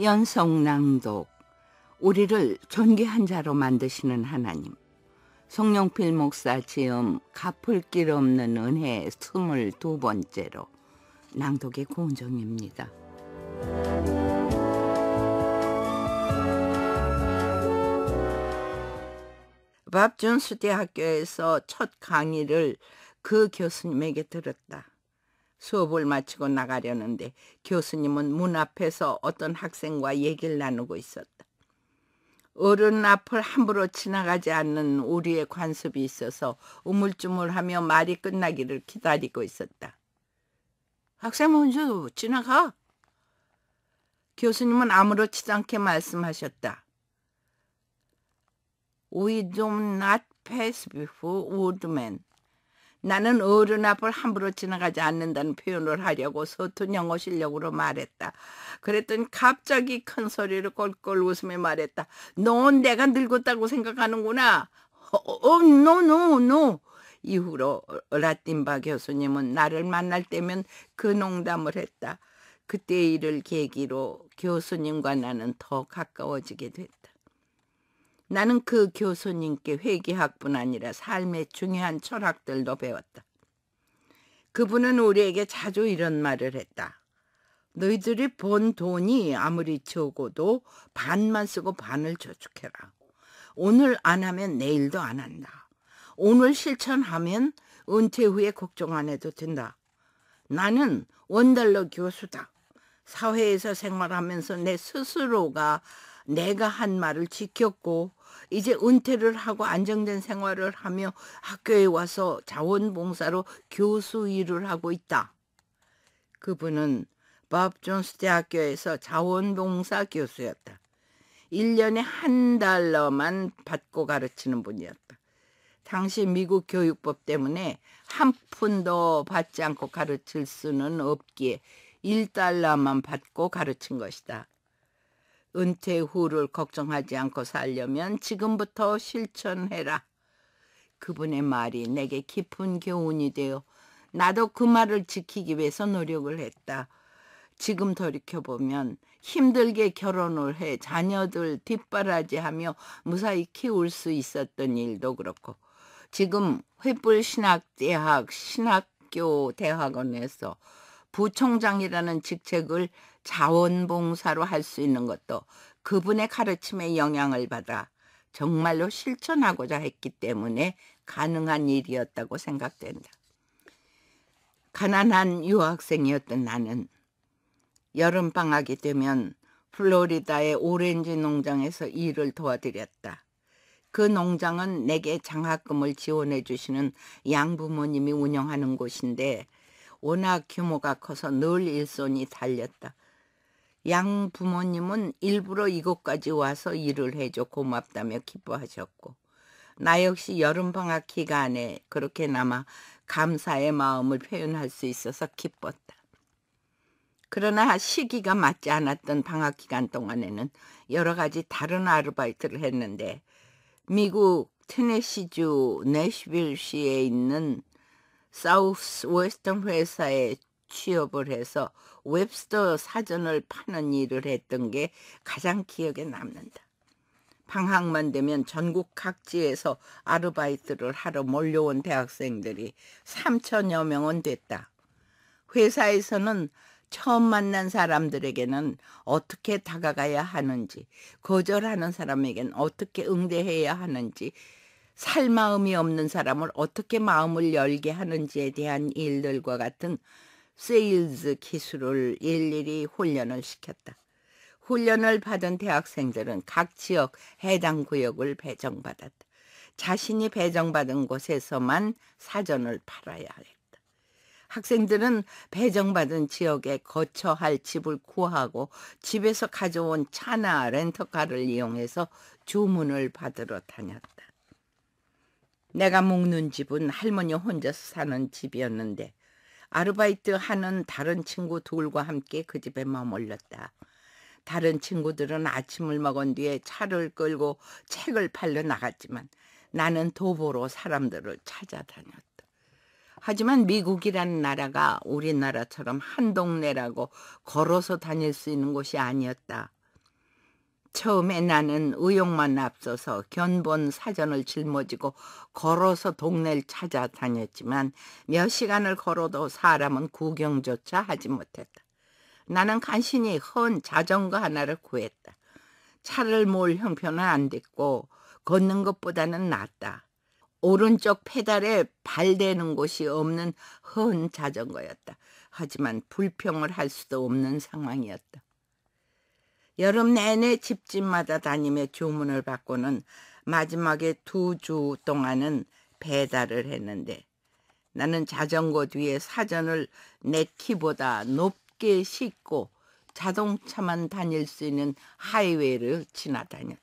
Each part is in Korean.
연성 낭독 우리를 존귀한 자로 만드시는 하나님 송영필 목사 지음 갚을 길 없는 은혜 스물두 번째로 낭독의 고은정입니다. 밥준수 대학교에서 첫 강의를 그 교수님에게 들었다. 수업을 마치고 나가려는데 교수님은 문 앞에서 어떤 학생과 얘기를 나누고 있었다. 어른 앞을 함부로 지나가지 않는 우리의 관습이 있어서 우물쭈물하며 말이 끝나기를 기다리고 있었다. 학생 먼저 지나가. 교수님은 아무렇지도 않게 말씀하셨다. We do not pass before old men. 나는 어른 앞을 함부로 지나가지 않는다는 표현을 하려고 서툰 영어 실력으로 말했다. 그랬더니 갑자기 큰 소리로 꼴꼴 웃으며 말했다. 넌 내가 늙었다고 생각하는구나. 어, 노, 노, 노. 이후로 라틴바 교수님은 나를 만날 때면 그 농담을 했다. 그때 일을 계기로 교수님과 나는 더 가까워지게 됐다. 나는 그 교수님께 회계학뿐 아니라 삶의 중요한 철학들도 배웠다. 그분은 우리에게 자주 이런 말을 했다. 너희들이 번 돈이 아무리 적어도 반만 쓰고 반을 저축해라. 오늘 안 하면 내일도 안 한다. 오늘 실천하면 은퇴 후에 걱정 안 해도 된다. 나는 원달러 교수다. 사회에서 생활하면서 내 스스로가 내가 한 말을 지켰고 이제 은퇴를 하고 안정된 생활을 하며 학교에 와서 자원봉사로 교수 일을 하고 있다. 그분은 밥 존스 대학교에서 자원봉사 교수였다. 1년에 한 달러만 받고 가르치는 분이었다. 당시 미국 교육법 때문에 한 푼도 받지 않고 가르칠 수는 없기에 1달러만 받고 가르친 것이다. 은퇴 후를 걱정하지 않고 살려면 지금부터 실천해라. 그분의 말이 내게 깊은 교훈이 되어 나도 그 말을 지키기 위해서 노력을 했다. 지금 돌이켜보면 힘들게 결혼을 해 자녀들 뒷바라지하며 무사히 키울 수 있었던 일도 그렇고 지금 횃불 신학대학 신학교 대학원에서 부총장이라는 직책을 자원봉사로 할 수 있는 것도 그분의 가르침에 영향을 받아 정말로 실천하고자 했기 때문에 가능한 일이었다고 생각된다. 가난한 유학생이었던 나는 여름방학이 되면 플로리다의 오렌지 농장에서 일을 도와드렸다. 그 농장은 내게 장학금을 지원해 주시는 양부모님이 운영하는 곳인데 워낙 규모가 커서 늘 일손이 달렸다. 양 부모님은 일부러 이곳까지 와서 일을 해줘 고맙다며 기뻐하셨고 나 역시 여름방학 기간에 그렇게나마 감사의 마음을 표현할 수 있어서 기뻤다. 그러나 시기가 맞지 않았던 방학 기간 동안에는 여러 가지 다른 아르바이트를 했는데 미국 테네시주 내시빌시에 있는 사우스 웨스턴 회사의 취업을 해서 웹스터 사전을 파는 일을 했던 게 가장 기억에 남는다. 방학만 되면 전국 각지에서 아르바이트를 하러 몰려온 대학생들이 3천여 명은 됐다. 회사에서는 처음 만난 사람들에게는 어떻게 다가가야 하는지, 거절하는 사람에겐 어떻게 응대해야 하는지, 살 마음이 없는 사람을 어떻게 마음을 열게 하는지에 대한 일들과 같은 세일즈 기술을 일일이 훈련을 시켰다. 훈련을 받은 대학생들은 각 지역 해당 구역을 배정받았다. 자신이 배정받은 곳에서만 사전을 팔아야 했다. 학생들은 배정받은 지역에 거처할 집을 구하고 집에서 가져온 차나 렌터카를 이용해서 주문을 받으러 다녔다. 내가 묵는 집은 할머니 혼자서 사는 집이었는데 아르바이트 하는 다른 친구 둘과 함께 그 집에 머물렀다. 다른 친구들은 아침을 먹은 뒤에 차를 끌고 책을 팔러 나갔지만 나는 도보로 사람들을 찾아다녔다. 하지만 미국이라는 나라가 우리나라처럼 한 동네라고 걸어서 다닐 수 있는 곳이 아니었다. 처음에 나는 의욕만 앞서서 견본 사전을 짊어지고 걸어서 동네를 찾아다녔지만 몇 시간을 걸어도 사람은 구경조차 하지 못했다. 나는 간신히 헌 자전거 하나를 구했다. 차를 몰 형편은 안 됐고 걷는 것보다는 낫다. 오른쪽 페달에 발대는 곳이 없는 헌 자전거였다. 하지만 불평을 할 수도 없는 상황이었다. 여름 내내 집집마다 다니며 주문을 받고는 마지막에 두 주 동안은 배달을 했는데 나는 자전거 뒤에 사전을 내 키보다 높게 싣고 자동차만 다닐 수 있는 하이웨이를 지나다녔다.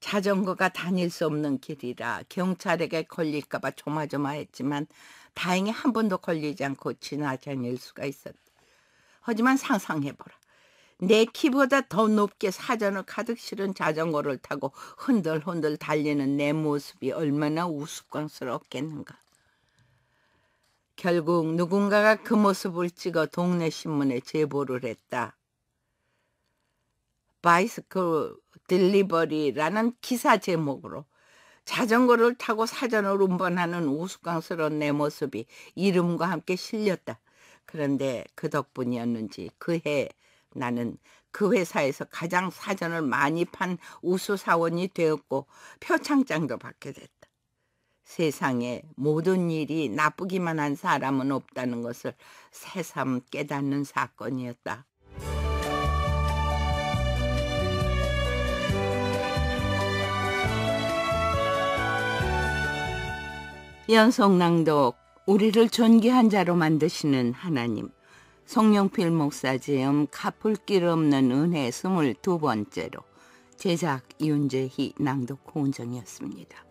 자전거가 다닐 수 없는 길이라 경찰에게 걸릴까봐 조마조마했지만 다행히 한 번도 걸리지 않고 지나다닐 수가 있었다. 하지만 상상해보라. 내 키보다 더 높게 사전을 가득 실은 자전거를 타고 흔들흔들 달리는 내 모습이 얼마나 우스꽝스럽겠는가. 결국 누군가가 그 모습을 찍어 동네 신문에 제보를 했다. 바이스클 딜리버리라는 기사 제목으로 자전거를 타고 사전을 운반하는 우스꽝스러운 내 모습이 이름과 함께 실렸다. 그런데 그 덕분이었는지 그해 나는 그 회사에서 가장 사전을 많이 판 우수사원이 되었고 표창장도 받게 됐다. 세상에 모든 일이 나쁘기만 한 사람은 없다는 것을 새삼 깨닫는 사건이었다. 연속낭독, 우리를 존귀한 자로 만드시는 하나님. 성령필 목사 제음 갚을 길 없는 은혜 22번째로 제작 윤재희 낭독 고은정이었습니다.